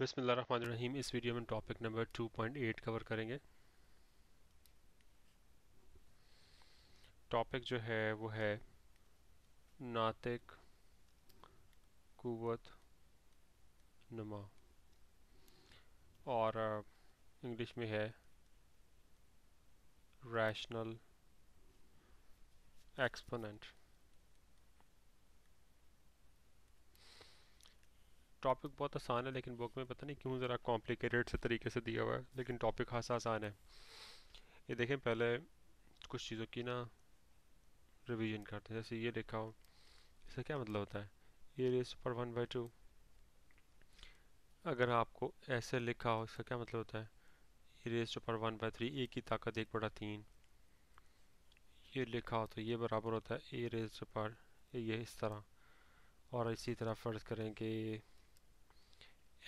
बिसमीम इस वीडियो में टॉपिक नंबर 2.8 कवर करेंगे टॉपिक जो है वो है नातिक कुत नमा और इंग्लिश में है रैशनल एक्सपोनेंट टॉपिक बहुत आसान है लेकिन बुक में पता नहीं क्यों ज़रा कॉम्प्लिकेटेड से तरीके से दिया हुआ है लेकिन टॉपिक खासा आसान है ये देखें पहले कुछ चीज़ों की ना रिवीजन करते हैं जैसे ये लिखा हो इसका क्या मतलब होता है ये race power one by to अगर आपको ऐसे लिखा हो इसका क्या मतलब होता है ये race power one by three ए की ताकत एक बड़ा तीन ये लिखा हो तो ये बराबर होता है ए रेस पर ये इस तरह और इसी तरह फ़र्ज़ करें कि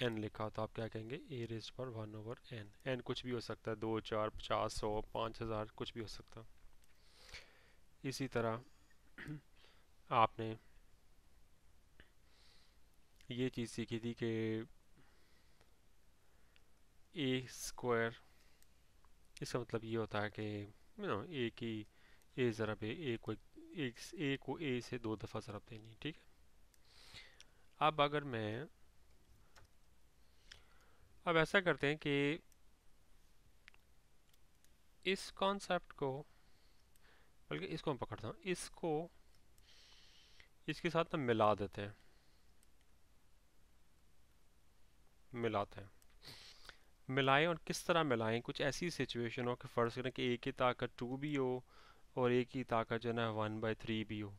एन लिखा तो आप क्या कहेंगे A raise power one over N N कुछ भी हो सकता है दो चार पचास सौ पाँच हज़ार कुछ भी हो सकता इसी तरह आपने ये चीज़ सीखी थी कि ए स्क्वायर इसका मतलब ये होता है कि यू नो ए की ए ज़रब ए को एक ए को ए से दो दफ़ा ज़रब देनी ठीक है अब अगर मैं अब ऐसा करते हैं कि इस कॉन्सेप्ट को बल्कि इसको मैं पकड़ता हूँ इसको इसके साथ हम मिला देते हैं मिलाते हैं मिलाएं और किस तरह मिलाएं कुछ ऐसी सिचुएशन हो कि फ़र्ज़ करें कि ए की ताकत टू भी हो और ए की ताकत जो है ना वन बाई थ्री भी हो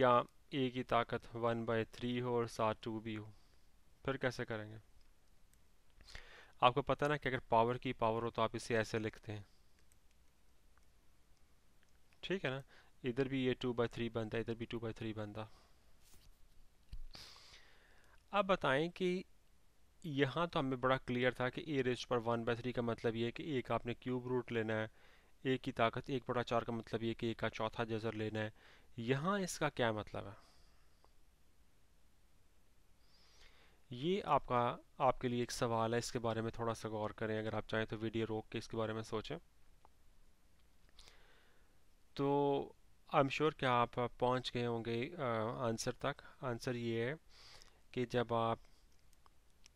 या ए की ताकत वन बाई थ्री हो और साथ टू भी हो फिर कैसे करेंगे आपको पता ना कि अगर पावर की पावर हो तो आप इसे ऐसे लिखते हैं ठीक है ना इधर भी ये टू बाई थ्री बनता है इधर भी टू बाई थ्री बनता अब बताएं कि यहाँ तो हमें बड़ा क्लियर था कि A raise power one by three का मतलब ये कि एक आपने क्यूब रूट लेना है एक की ताकत एक बड़ा चार का मतलब ये कि एक का चौथा जजर लेना है यहाँ इसका क्या मतलब है ये आपका आपके लिए एक सवाल है इसके बारे में थोड़ा सा गौर करें अगर आप चाहें तो वीडियो रोक के इसके बारे में सोचें तो आई एम श्योर कि आप पहुंच गए होंगे आंसर तक आंसर ये है कि जब आप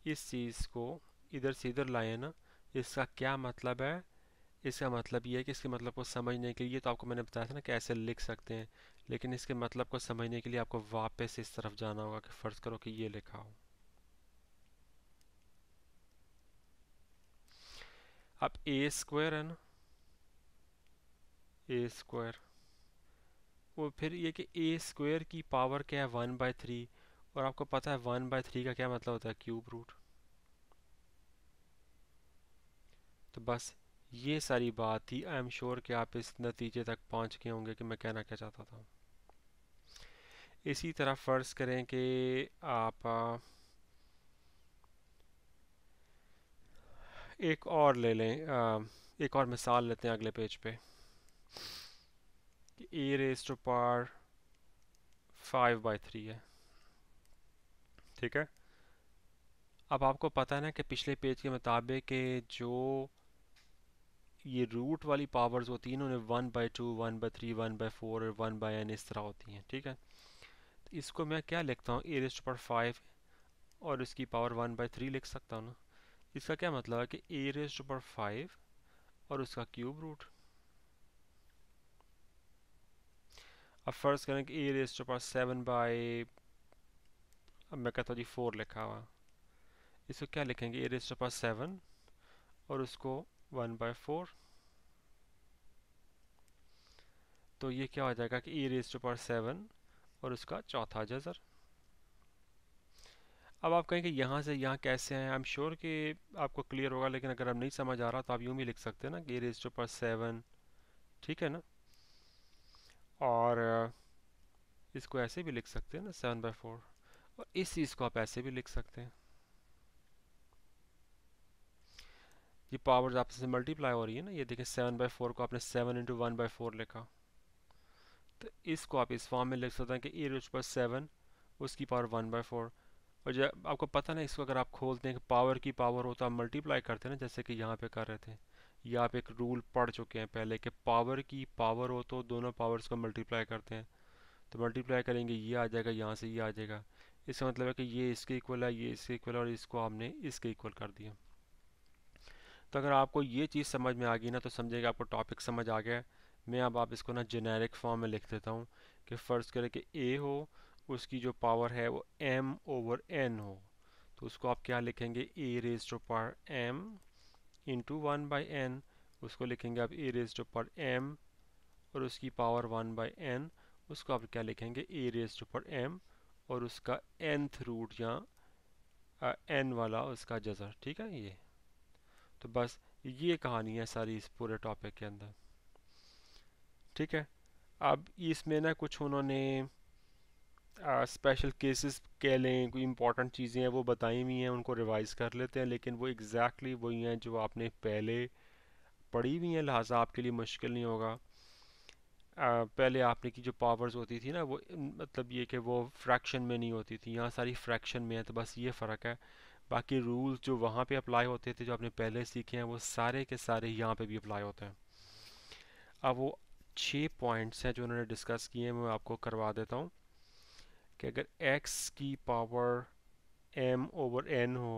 इस चीज़ को इधर से इधर लाए ना इसका क्या मतलब है इसका मतलब ये है कि इसके मतलब को समझने के लिए तो आपको मैंने बताया था ना कि ऐसे लिख सकते हैं लेकिन इसके मतलब को समझने के लिए आपको वापस इस तरफ जाना होगा कि फ़र्ज़ करो कि ये लिखा हो अब ए स्क्वायर है ना ए e स्क्वायर वो फिर ये कि ए e स्क्वायर की पावर क्या है वन बाई थ्री और आपको पता है वन बाई थ्री का क्या मतलब होता है क्यूब रूट तो बस ये सारी बात थी आई एम श्योर कि आप इस नतीजे तक पहुंच गए होंगे कि मैं कहना क्या चाहता था इसी तरह फ़र्ज़ करें कि आप एक और ले लें एक और मिसाल लेते हैं अगले पेज पे A raise two power five by three है ठीक है अब आपको पता है ना कि पिछले पेज के मुताबिक जो ये रूट वाली पावर्स होती हैं उन्हें one by two one by three one by four और वन बाई एन इस तरह होती हैं ठीक है तो इसको मैं क्या लिखता हूँ ए रेस्ट पर फाइव और इसकी पावर वन बाई थ्री लिख सकता हूँ ना इसका क्या मतलब है कि A raise to power five और उसका क्यूब रूट अब फर्ज करें कि A raise to power seven by अब मैं कहता हूँ जी फोर लिखा हुआ इसको क्या लिखेंगे A raise to power seven और उसको वन बाई फोर तो ये क्या हो जाएगा कि A raise to power seven और उसका चौथा जजर अब आप कहेंगे यहाँ से यहाँ कैसे हैं आई एम श्योर कि आपको क्लियर होगा लेकिन अगर अब नहीं समझ आ रहा तो आप यूँ भी लिख सकते हैं ना कि रेस्टो पर सेवन ठीक है ना और इसको ऐसे भी लिख सकते हैं ना सेवन बाई फोर और इस चीज़ को आप ऐसे भी लिख सकते हैं ये पावर्स आपस से मल्टीप्लाई हो रही है ना ये देखें सेवन बाई फोर को आपने seven into one by four लिखा तो इसको आप इस फॉर्म में लिख सकते हैं कि ए रेस्ट पर सेवन उसकी पावर वन बाई फोर और जो आपको पता ना इसको अगर आप खोलते हैं कि पावर की पावर हो तो आप मल्टीप्लाई करते हैं ना जैसे कि यहाँ पे कर रहे थे ये आप एक रूल पढ़ चुके हैं पहले कि पावर की पावर हो तो दोनों पावर्स को मल्टीप्लाई करते हैं तो मल्टीप्लाई करेंगे ये आ जाएगा यहाँ से ये आ जाएगा इसका मतलब है कि ये इसके इक्वल है ये इसके इक्वल है और इसको आपने इसके इक्वल कर दिया तो अगर आपको ये चीज़ समझ में आ गई ना तो समझेगा आपको टॉपिक समझ आ गया मैं अब आप इसको ना जेनेरिक फॉर्म में लिख देता हूँ कि फ़र्ज़ करें कि ए हो उसकी जो पावर है वो एम ओवर एन हो तो उसको आप क्या लिखेंगे A raise to power M into one by N उसको लिखेंगे आप A raise to power M और उसकी पावर वन बाई एन उसको आप क्या लिखेंगे A raise to power M और उसका एनथ रूट या एन वाला उसका जजर ठीक है ये तो बस ये कहानी है सारी इस पूरे टॉपिक के अंदर ठीक है अब इसमें ना कुछ उन्होंने स्पेशल केसेस कह लें कोई इंपॉर्टेंट चीज़ें हैं वो बताई हुई हैं उनको रिवाइज़ कर लेते हैं लेकिन वो एग्जैक्टली exactly वही हैं जो आपने पहले पढ़ी हुई हैं लिहाजा आपके लिए मुश्किल नहीं होगा आ, पहले आपने की जो पावर्स होती थी ना वो मतलब ये कि वो फ्रैक्शन में नहीं होती थी यहाँ सारी फ्रैक्शन में है तो बस ये फ़र्क है बाकी रूल्स जो वहाँ पे अप्लाई होते थे जो आपने पहले सीखे हैं वो सारे के सारे यहाँ पे भी अप्लाई होते हैं अब वो छः पॉइंट्स हैं जो उन्होंने डिस्कस किए हैं मैं आपको करवा देता हूँ कि अगर x की पावर m ओवर n हो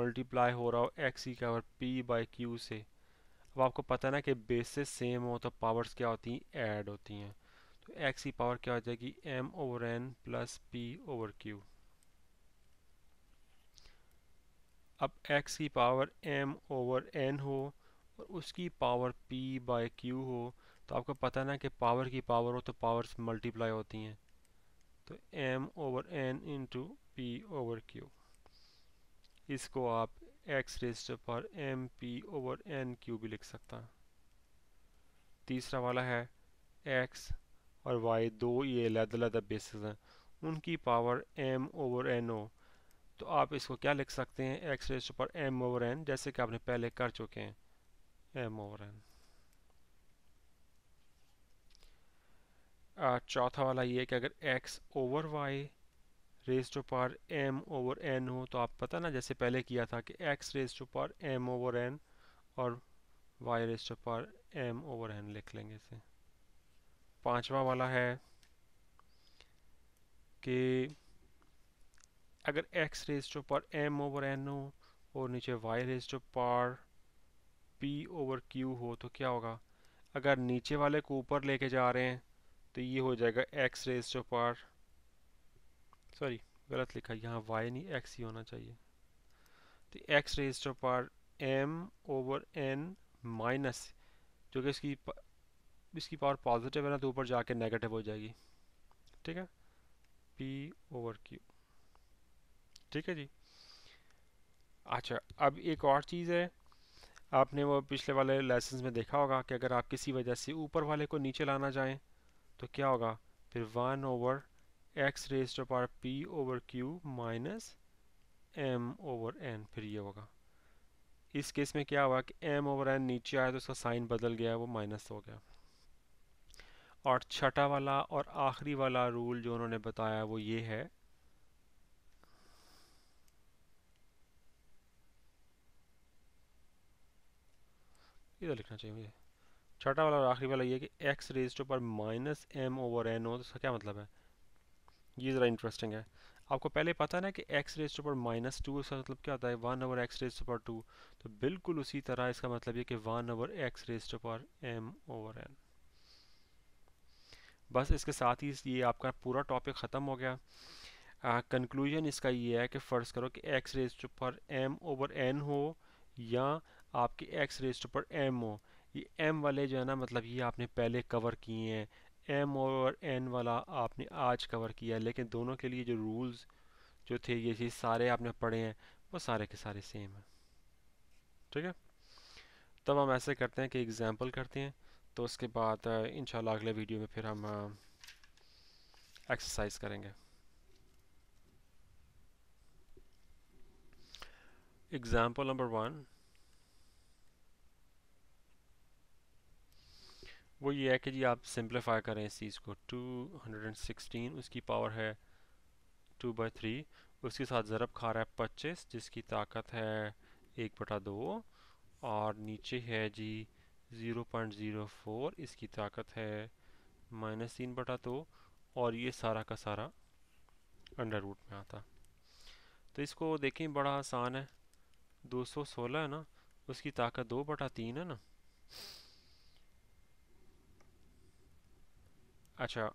मल्टीप्लाई हो रहा हो x की पावर p बाई क्यू से अब आपको पता ना कि बेसिस सेम हो तो पावर्स क्या होती हैं ऐड होती हैं तो x की पावर क्या हो जाएगी m over n plus p over q अब x की पावर m ओवर n हो और उसकी पावर p बाई क्यू हो तो आपको पता ना कि पावर की पावर हो तो पावर्स मल्टीप्लाई होती हैं तो m over n into p over q इसको आप x raise to power m p over n q भी लिख सकता हैं तीसरा वाला है x और y दो ये अलग अलग बेसिस हैं उनकी पावर m ओवर एन ओ तो आप इसको क्या लिख सकते हैं x raised power m over n जैसे कि आपने पहले कर चुके हैं m ओवर n चौथा वाला ये है कि अगर x over y raise to power m over n हो तो आप पता ना जैसे पहले किया था कि x raise to power m over n और y raise to power m over n लिख लेंगे इसे पांचवा वाला है कि अगर x raise to power m over n हो और नीचे y raise to power p over q हो तो क्या होगा अगर नीचे वाले को ऊपर लेके जा रहे हैं तो ये हो जाएगा x raise to power sorry गलत लिखा यहाँ वाई नहीं एक्स ही होना चाहिए तो x raise to power m over n minus जो कि इसकी इसकी पावर पॉजिटिव है ना तो ऊपर जाके नेगेटिव हो जाएगी ठीक है पी ओवर क्यू ठीक है जी अच्छा अब एक और चीज़ है आपने वो पिछले वाले लेसन में देखा होगा कि अगर आप किसी वजह से ऊपर वाले को नीचे लाना चाहें तो क्या होगा फिर one over x raise to power p over q minus m over n फिर ये होगा इस केस में क्या हुआ कि एम ओवर एन नीचे आया तो उसका साइन बदल गया वो माइनस हो गया और छठा वाला और आखिरी वाला रूल जो उन्होंने बताया वो ये है इधर लिखना चाहिए मुझे छठा वाला और आखिरी वाला ये कि x raise to power minus m over n हो तो इसका क्या मतलब है ये ज़रा इंटरेस्टिंग है आपको पहले पता ना कि x raise to power minus two इसका मतलब क्या होता है one over x raise to power two तो बिल्कुल उसी तरह इसका मतलब ये कि one over x raise to power m over n बस इसके साथ ही ये आपका पूरा टॉपिक ख़त्म हो गया कंक्लूजन uh, इसका ये है कि फ़र्ज़ करो कि x raise to power m over n हो या आपके x raise to power m हो ये एम वाले जो है ना मतलब ये आपने पहले कवर किए हैं एम और एन वाला आपने आज कवर किया है लेकिन दोनों के लिए जो रूल्स जो थे ये चीज़ सारे आपने पढ़े हैं वो सारे के सारे सेम हैं ठीक है तब हम ऐसे करते हैं कि एग्ज़ाम्पल करते हैं तो उसके बाद इन अगले वीडियो में फिर हम एक्सरसाइज करेंगे एग्ज़ाम्पल नंबर वन वो ये है कि जी आप सिंप्लीफाई करें इस चीज़ को 216 उसकी पावर है 2 बाई थ्री उसके साथ ज़रब खा रहा है पच्चीस जिसकी ताकत है एक बटा दो और नीचे है जी 0.04 इसकी ताकत है माइनस तीन बटा दो और ये सारा का सारा अंडर रूट में आता तो इसको देखें बड़ा आसान है 216 है ना उसकी ताकत दो बटा तीन है ना अच्छा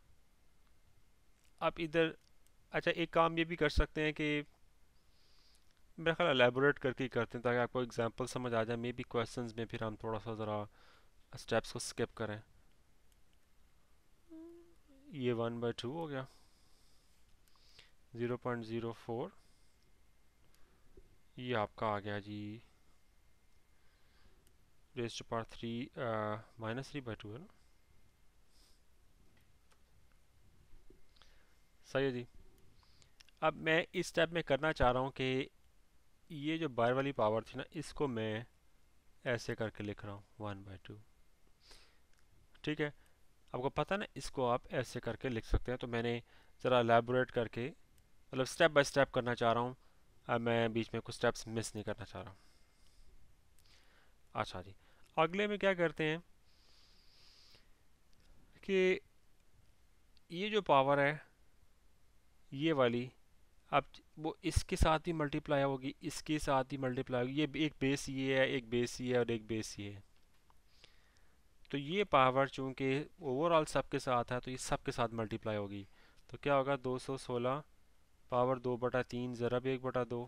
आप इधर अच्छा एक काम ये भी कर सकते हैं कि मेरा ख्याल एलेबोरेट करके ही करते हैं ताकि आपको एग्जांपल समझ आ जाए मे बी क्वेश्चन में फिर हम थोड़ा सा ज़रा स्टेप्स को स्किप करें ये वन बाई टू हो गया ज़ीरो पॉइंट ज़ीरो फोर ये आपका आ गया जी raised power three minus three by two है ना सही है जी अब मैं इस स्टेप में करना चाह रहा हूँ कि ये जो बार वाली पावर थी ना इसको मैं ऐसे करके लिख रहा हूँ वन बाई टू ठीक है आपको पता ना इसको आप ऐसे करके लिख सकते हैं तो मैंने ज़रा एलेबोरेट करके मतलब स्टेप बाय स्टेप करना चाह रहा हूँ अब मैं बीच में कुछ स्टेप्स मिस नहीं करना चाह रहा हूँ अच्छा जी अगले में क्या करते हैं कि ये जो पावर है ये वाली अब वो इसके साथ ही मल्टीप्लाई होगी इसके साथ ही मल्टीप्लाई होगी ये एक बेस ये है एक बेस ये है और एक बेस ये है तो ये पावर चूँकि ओवरऑल सब के साथ है तो ये सब के साथ मल्टीप्लाई होगी तो क्या होगा 216 पावर दो बटा तीन ज़रब एक बटा दो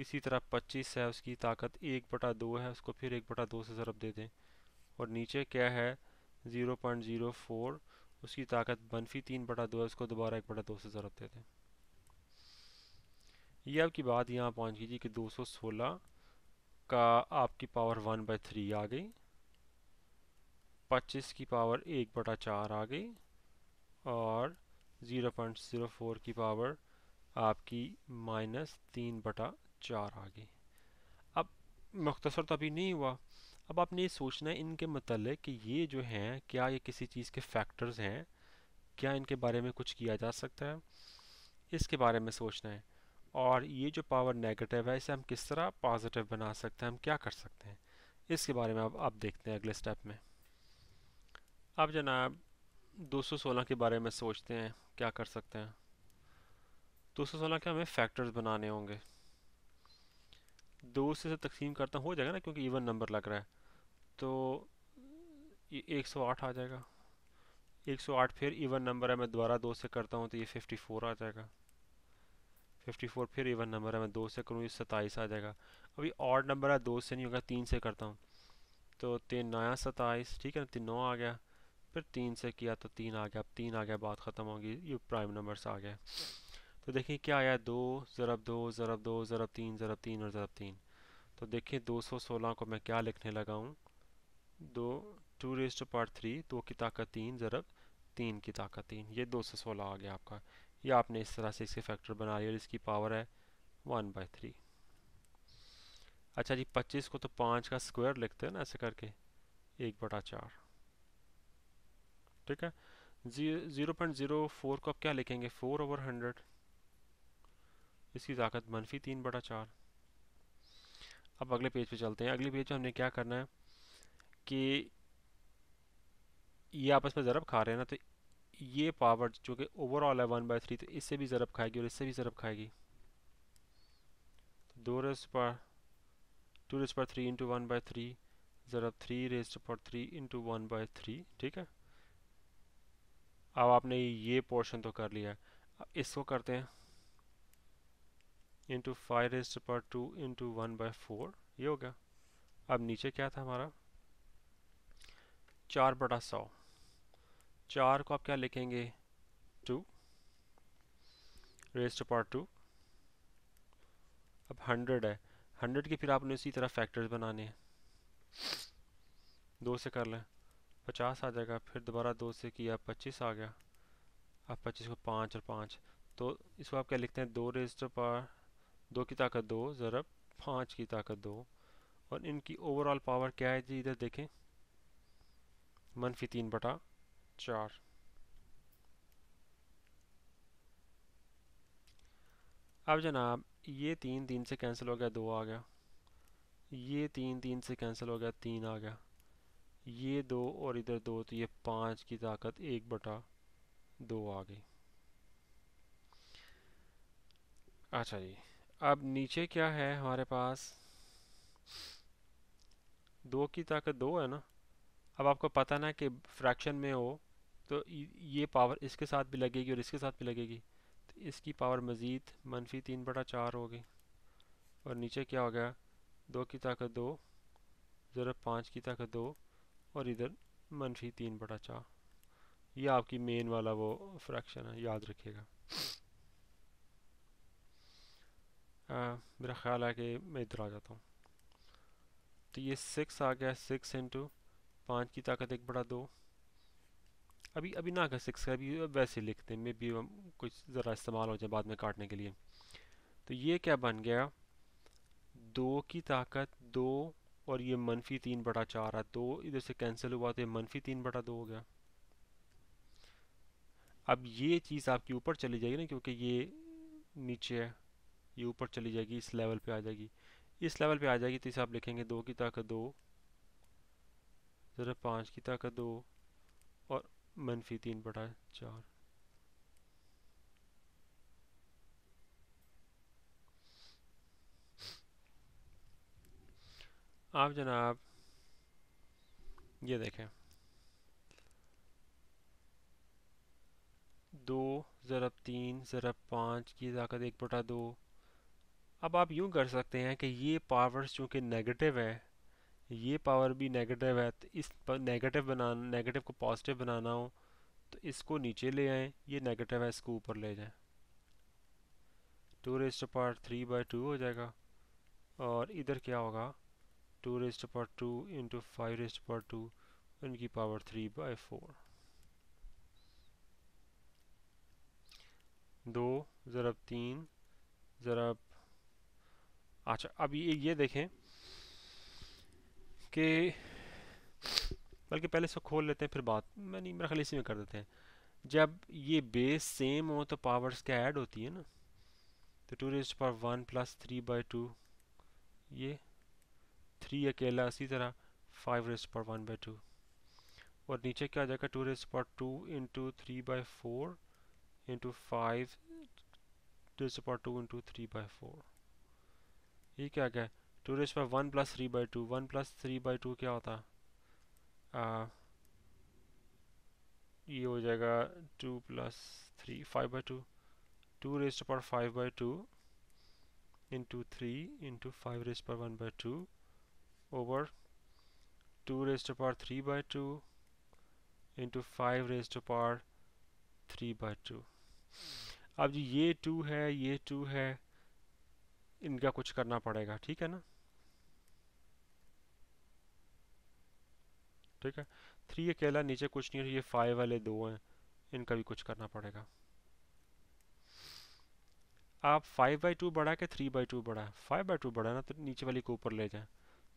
इसी तरह 25 है उसकी ताकत एक बटा दो है उसको फिर एक बटा दो से ज़रब दे दें और नीचे क्या है ज़ीरो पॉइंट ज़ीरो फोर उसकी ताकत मनफी तीन बटा दो है उसको दोबारा एक बटा दो से ज़रूरत देते हैं ये आपकी बात यहाँ पहुँच गई थी कि 216 का आपकी पावर वन बाई थ्री आ गई पच्चीस की पावर एक बटा चार आ गई और ज़ीरो पॉइंट ज़ीरो फोर की पावर आपकी माइनस तीन बटा चार आ गई अब मुख्तसर तो अभी नहीं हुआ अब आपने ये सोचना है इनके मतलब कि ये जो हैं क्या ये किसी चीज़ के फैक्टर्स हैं क्या इनके बारे में कुछ किया जा सकता है इसके बारे में सोचना है और ये जो पावर नेगेटिव है इसे हम किस तरह पॉजिटिव बना सकते हैं हम क्या कर सकते हैं इसके बारे में अब आप देखते हैं अगले स्टेप में अब जनाब 216 के बारे में सोचते हैं क्या कर सकते हैं 216 के हमें फैक्टर्स बनाने होंगे दो से तकसीम करता हो जाएगा ना क्योंकि इवन नंबर लग रहा है तो ये एक सौ आठ आ जाएगा एक सौ आठ फिर इवन नंबर है मैं दोबारा दो से करता हूँ तो ये फिफ्टी फोर आ जाएगा फिफ्टी फोर फिर इवन नंबर है मैं दो से करूँ ये सत्ताईस आ जाएगा अभी ऑड नंबर है दो से नहीं होगा तीन से करता हूँ तो तीन नया सत्ताईस ठीक है ना तीन नौ आ गया फिर तीन से किया तो तीन आ गया अब तीन आ गया बात ख़त्म होगी ये प्राइम नंबर्स आ गया तो देखिए क्या आया दो ज़रब दो ज़रब दो ज़रब तीन ज़रब तीन और ज़रब तीन तो देखिए दो सौ सोलह को मैं क्या लिखने लगा हूँ दो two raise to power three दो की ताकत तीन ज़रब तीन की ताकत तीन ये दो सौ सोलह आ गया आपका ये आपने इस तरह से इसके फैक्टर बना लिया और इसकी पावर है वन बाई थ्री अच्छा जी पच्चीस को तो पाँच का स्क्वायर लिखते हैं ना ऐसे करके एक बटा चार ठीक है ज़ीरो पॉइंट ज़ीरो फोर को आप क्या लिखेंगे फोर ओवर हंड्रेड इसकी ताकत मनफी तीन बटा चार अब अगले पेज पे चलते हैं अगले पेज पर हमने क्या करना है कि ये आपस में ज़रब खा रहे हैं ना तो ये पावर जो कि ओवरऑल है वन बाई थ्री तो इससे भी ज़रब खाएगी और इससे भी ज़रब खाएगी तो दो raise power two raise power three into one by three ज़रब three raise power three into one by three ठीक है अब आपने ये पोर्शन तो कर लिया अब इसको करते हैं into five raised power two into one by four ये हो गया अब नीचे क्या था हमारा चार बटा सौ चार को आप क्या लिखेंगे टू रेस्ट पार टू अब हंड्रेड है हंड्रेड के फिर आपने उसी तरह फैक्टर्स बनाने हैं दो से कर लें पचास आ जाएगा फिर दोबारा दो से किया पच्चीस आ गया अब पच्चीस को पाँच और पाँच तो इसको आप क्या लिखते हैं दो रेस्ट पार दो की ताकत दो ज़रब पाँच की ताकत दो और इनकी ओवरऑल पावर क्या है जी इधर देखें मनफी तीन बटा चार अब जनाब ये तीन तीन से कैंसिल हो गया दो आ गया ये तीन तीन से कैंसिल हो गया तीन आ गया ये दो और इधर दो तो ये पाँच की ताकत एक बटा दो आ गई अच्छा जी अब नीचे क्या है हमारे पास दो की ताकत दो है ना अब आपको पता ना कि फ्रैक्शन में हो तो ये पावर इसके साथ भी लगेगी और इसके साथ भी लगेगी तो इसकी पावर मज़ीद मनफी तीन बटा चार होगी और नीचे क्या हो गया दो की ताकत दो ज़रा पाँच की ताकत दो और इधर मनफी तीन बटा चार ये आपकी मेन वाला वो फ्रैक्शन है याद रखिएगा मेरा ख्याल है कि मैं इधर आ जाता हूँ तो ये सिक्स आ गया सिक्स इंटू पाँच की ताकत एक बड़ा दो अभी अभी ना कर सिक्स का अभी वैसे लिखते हैं मे भी कुछ ज़रा इस्तेमाल हो जाए बाद में काटने के लिए तो ये क्या बन गया दो की ताकत दो और ये मनफी तीन बटा चार है दो इधर से कैंसिल हुआ तो ये मनफी तीन बटा दो हो गया अब ये चीज़ आपकी ऊपर चली जाएगी ना क्योंकि ये नीचे है ये ऊपर चली जाएगी इस लेवल पे आ जाएगी इस लेवल पे आ जाएगी तो इसे आप लिखेंगे दो की ताकत दो ज़रा पाँच की ताकत दो और मनफी तीन बटा चार आप जनाब ये देखें दो ज़रा तीन ज़रा पाँच की ताकत एक बटा दो अब आप यूँ कर सकते हैं कि ये पावर्स चूँकि नेगेटिव है ये पावर भी नेगेटिव है तो इस नेगेटिव बना नेगेटिव को पॉजिटिव बनाना हो तो इसको नीचे ले आएँ ये नेगेटिव है इसको ऊपर ले जाएँ two raised power three by two हो जाएगा और इधर क्या होगा two raised power two into five raised power two इनकी पावर थ्री बाई फोर दो ज़रब तीन ज़रब अच्छा अब ये देखें कि बल्कि पहले इसको खोल लेते हैं फिर बात मैं नहीं मेरा खाली इसी में कर देते हैं जब ये बेस सेम हो तो पावर्स क्या ऐड होती है ना तो two raise power one plus three by two ये थ्री अकेला इसी तरह five raise power one by two और नीचे क्या आ जाएगा two raise power two into three by four into five raise power two into three by four ये क्या गया two raise power one plus three by two one plus three by two क्या होता आ, ये हो जाएगा two plus three five by two two raise power five by two into three into five raised power one by two over two raised power three by two into five raised power three by two अब जी ये to है ये to है इनका कुछ करना पड़ेगा ठीक है ना ठीक है थ्री अकेला नीचे कुछ नहीं है ये फाइव वाले दो हैं इनका भी कुछ करना पड़ेगा आप फाइव बाई टू बढ़ा के थ्री बाई टू बढ़ा फाइव बाई टू बढ़ा ना तो नीचे वाली को ऊपर ले जाए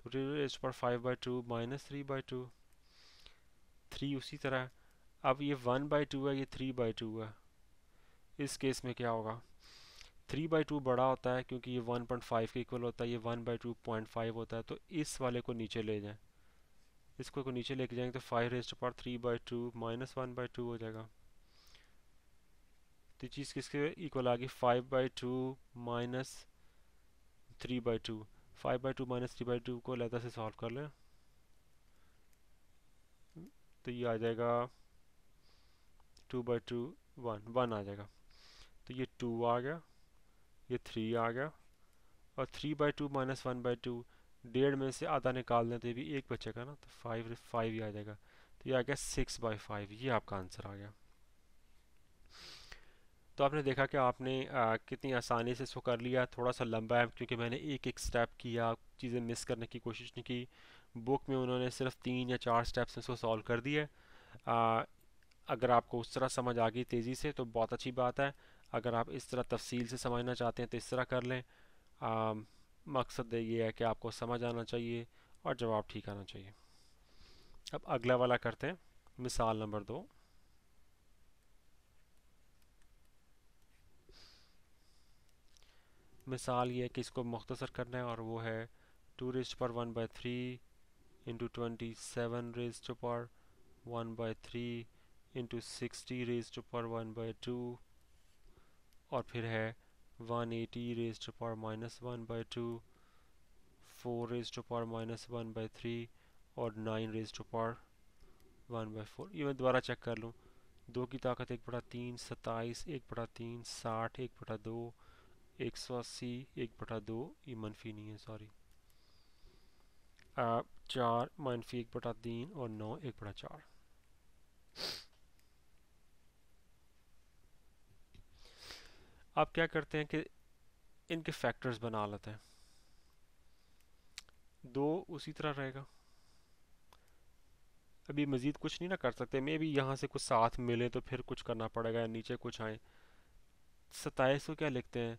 तो इस पर five by two minus three by two three उसी तरह अब ये वन बाई टू है ये थ्री बाई टू है इस केस में क्या होगा थ्री बाई टू बड़ा होता है क्योंकि ये वन पॉइंट फाइव के इक्वल होता है ये one by two point five होता है तो इस वाले को नीचे ले जाए इसको अगर नीचे लेके जाएंगे तो five raised power three by two minus one by two हो जाएगा तो चीज़ किसके इक्वल आ गई five by two minus three by two five by two minus three by two को लहदा से सॉल्व कर लें तो ये आ जाएगा two by two one one आ जाएगा तो ये टू आ गया ये थ्री आ गया और three by two minus one by two डेढ़ में से आधा निकाल दें तो भी एक बच्चे का ना तो फाइव फाइव ही आ जाएगा तो ये आ गया सिक्स बाई फाइव ये आपका आंसर आ गया तो आपने देखा कि आपने आ, कितनी आसानी से इसको कर लिया थोड़ा सा लंबा है क्योंकि मैंने एक एक स्टेप किया चीज़ें मिस करने की कोशिश नहीं की बुक में उन्होंने सिर्फ तीन या चार स्टेप्स में इसको सॉल्व कर दिए अगर आपको उस तरह समझ आ गई तेज़ी से तो बहुत अच्छी बात है अगर आप इस तरह तफसील से समझना चाहते हैं तो इस तरह कर लें आ, मकसद ये है कि आपको समझ आना चाहिए और जवाब ठीक आना चाहिए अब अगला वाला करते हैं मिसाल नंबर दो मिसाल ये है कि इसको मुख्तसर करना है और वो है two raised power one by three into twenty seven raise to power one by three into sixty raise to power one by two और फिर है 180 raised to power minus one by two four raised to power minus 1 by 3 और nine raised to power 1 by 4 ये मैं दोबारा check कर लूँ दो की ताकत एक बटा तीन सत्ताईस एक बटा तीन साठ एक बटा दो एक सौ अस्सी एक बटा दो ये मनफी नहीं है सॉरी चार मनफी एक बटा तीन और नौ एक बटा चार आप क्या करते हैं कि इनके फैक्टर्स बना लेते हैं दो उसी तरह रहेगा अभी मज़ीद कुछ नहीं ना कर सकते मे भी यहाँ से कुछ साथ मिले तो फिर कुछ करना पड़ेगा या नीचे कुछ आए सताईस को क्या लिखते हैं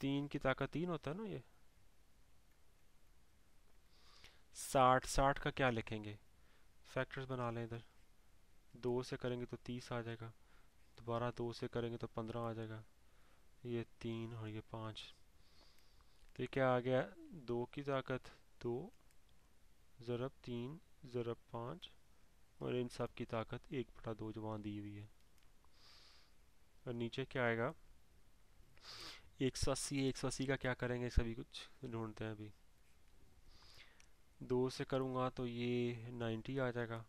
तीन की ताकत तीन होता है ना ये साठ साठ का क्या लिखेंगे फैक्टर्स बना लें इधर दो से करेंगे तो तीस आ जाएगा बारह दो तो से करेंगे तो पंद्रह आ जाएगा ये तीन और ये पाँच तो ये क्या आ गया दो की ताकत दो ज़रब तीन ज़रब पाँच और इन सब की ताकत एक बटा दो जवान दी हुई है और नीचे क्या आएगा एक सौ अस्सी एक सौ अस्सी का क्या करेंगे सभी कुछ ढूंढते हैं अभी दो से करूँगा तो ये नाइन्टी आ जाएगा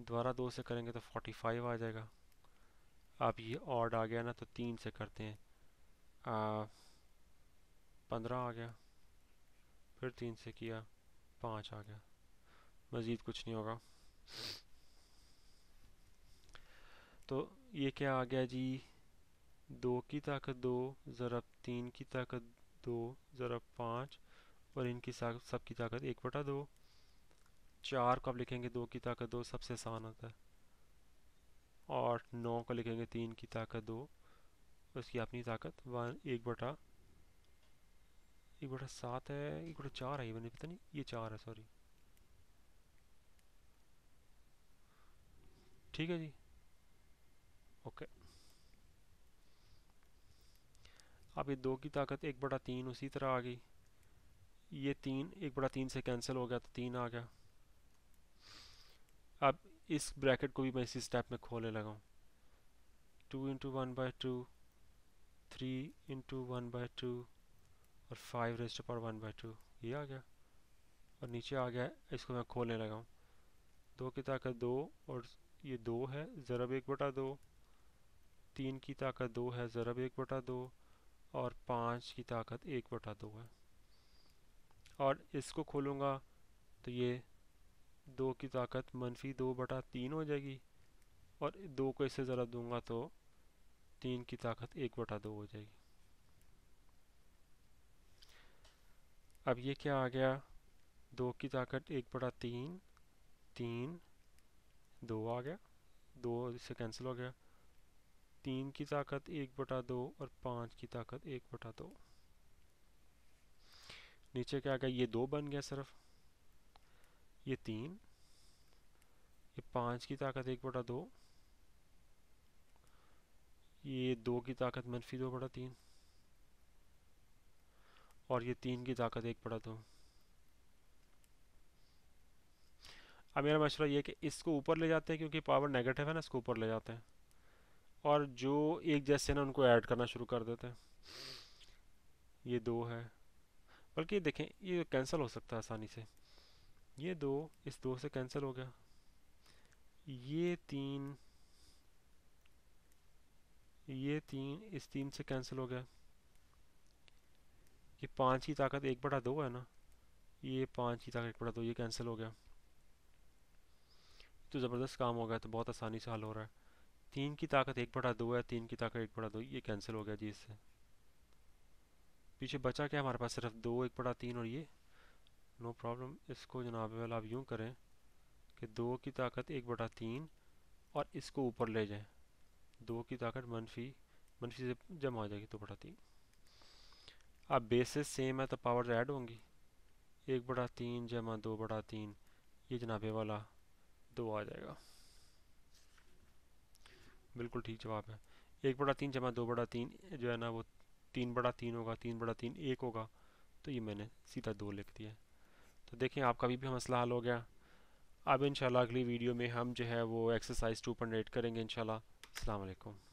दोबारा दो से करेंगे तो फोर्टी फाइव आ जाएगा अब ये ऑड आ गया ना तो तीन से करते हैं पंद्रह आ गया फिर तीन से किया पाँच आ गया मज़ीद कुछ नहीं होगा तो ये क्या आ गया जी दो की ताकत दो ज़रब तीन की ताकत दो ज़रब पाँच और इनकी सब की ताकत एक बटा दो चार को आप लिखेंगे दो की ताकत दो सबसे आसान होता है और नौ को लिखेंगे तीन की ताकत दो उसकी अपनी ताकत वन एक बटा एक बटा सात है एक बटा चार है ये मैंने पता नहीं ये चार है सॉरी ठीक है जी ओके अब ये दो की ताकत एक बटा तीन उसी तरह आ गई ये तीन एक बटा तीन से कैंसिल हो गया तो तीन आ गया अब इस ब्रैकेट को भी मैं इसी स्टेप में खोलने लगा हूँ two into one by two three into one by two और five raised power one by two ये आ गया और नीचे आ गया इसको मैं खोलने लगा हूँ दो की ताकत दो और ये दो है ज़रब एक बटा दो तीन की ताकत दो है ज़रब एक बटा दो और पाँच की ताकत एक बटा दो है और इसको खोलूँगा तो ये दो की ताकत मनफी दो बटा तीन हो जाएगी और दो को इससे ज़रा दूंगा तो तीन की ताकत एक बटा दो हो जाएगी अब ये क्या आ गया दो की ताकत एक बटा तीन तीन दो आ गया दो इससे कैंसिल हो गया तीन की ताकत एक बटा दो और पाँच की ताकत एक बटा दो नीचे क्या आ गया ये दो बन गया सिर्फ ये तीन ये पाँच की ताकत एक बटा दो ये दो की ताकत मनफी दो बटा तीन और ये तीन की ताकत एक बटा दो अब मेरा मशवरा ये कि इसको ऊपर ले जाते हैं क्योंकि पावर नेगेटिव है ना इसको ऊपर ले जाते हैं और जो एक जैसे ना उनको ऐड करना शुरू कर देते हैं ये दो है बल्कि देखें ये कैंसिल हो सकता है आसानी से ये दो इस दो से कैंसिल हो गया ये तीन ये तीन इस तीन से कैंसिल हो गया ये पाँच की ताकत एक बटा दो है ना ये पाँच की ताकत एक बटा दो ये कैंसिल हो गया तो ज़बरदस्त काम हो गया तो बहुत आसानी से हल हो रहा है तीन की ताकत एक बटा दो है तीन की ताकत एक बटा दो ये कैंसिल हो गया जी इससे पीछे बचा क्या हमारे पास सिर्फ दो एक बटा तीन और ये नो प्रॉब्लम इसको जनाब वाला आप यूँ करें कि दो की ताकत एक बटा तीन और इसको ऊपर ले जाएं दो की ताकत मनफी मनफी से जमा हो जाएगी तो बटा तीन अब बेसिस सेम है तो पावर ऐड होंगी एक बटा तीन जमा दो बटा तीन ये जनाबे वाला दो आ जाएगा बिल्कुल ठीक जवाब है एक बड़ा तीन जमा दो बड़ा तीन जो है ना वो तीन बड़ा तीन होगा तीन बड़ा तीन एक होगा तो ये मैंने सीधा दो लिख दिया है तो देखें आपका भी, भी मसला हल हो गया अब इंशाल्लाह अगली वीडियो में हम जो है वो एक्सरसाइज टू पर करेंगे इंशाल्लाह अस्सलाम वालेकुम